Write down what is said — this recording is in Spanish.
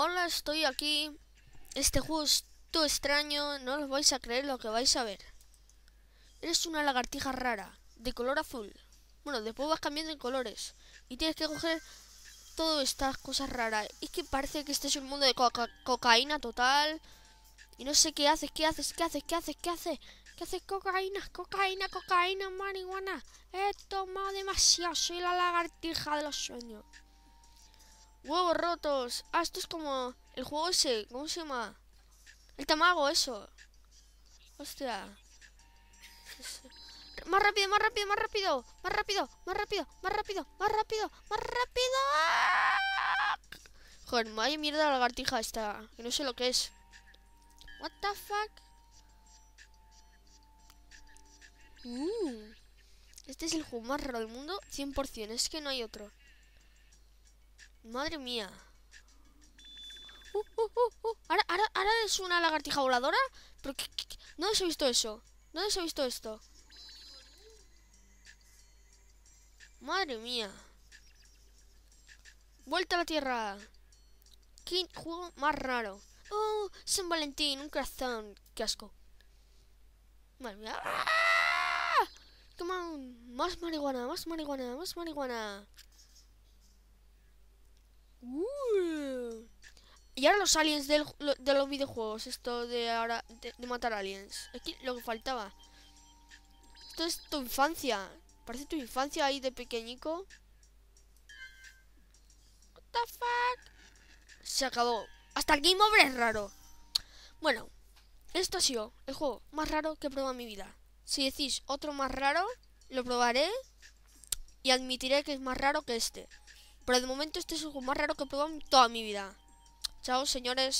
Hola, estoy aquí. Este juego es todo extraño, no os vais a creer lo que vais a ver. Eres una lagartija rara, de color azul. Bueno, después vas cambiando de colores. Y tienes que coger todas estas cosas raras. Es que parece que este es un mundo de cocaína total. Y no sé qué haces, qué haces, qué haces, qué haces, qué haces. ¿Qué haces? Cocaína, cocaína, cocaína, marihuana. He tomado demasiado, soy la lagartija de los sueños. Huevos rotos. Ah, esto es como el juego ese. ¿Cómo se llama? El tamago, eso. Hostia. Más rápido, más rápido, más rápido. Más rápido, más rápido, más rápido, más rápido, más rápido. Joder, vaya mierda la lagartija esta. Que no sé lo que es. What the fuck? Uh. este es el juego más raro del mundo, 100%. Es que no hay otro. Madre mía. Uh, uh, uh, ¿Ahora, es una lagartija voladora? ¿Pero qué, he visto eso? no se ha visto esto? Madre mía. Vuelta a la Tierra. ¿Qué juego más raro? ¡Oh! San Valentín, un corazón. ¡Qué asco! Madre mía. ¡Ah! Más marihuana, más marihuana, más marihuana. Y ahora los aliens de los videojuegos, esto de ahora de, matar aliens. Aquí lo que faltaba. Esto es tu infancia. Parece tu infancia ahí de pequeñico. What the fuck? Se acabó. Hasta el Game Over es raro. Bueno, esto ha sido el juego más raro que he probado en mi vida. Si decís otro más raro, lo probaré y admitiré que es más raro que este. Pero de momento este es el juego más raro que he probado en toda mi vida. Chao, señores.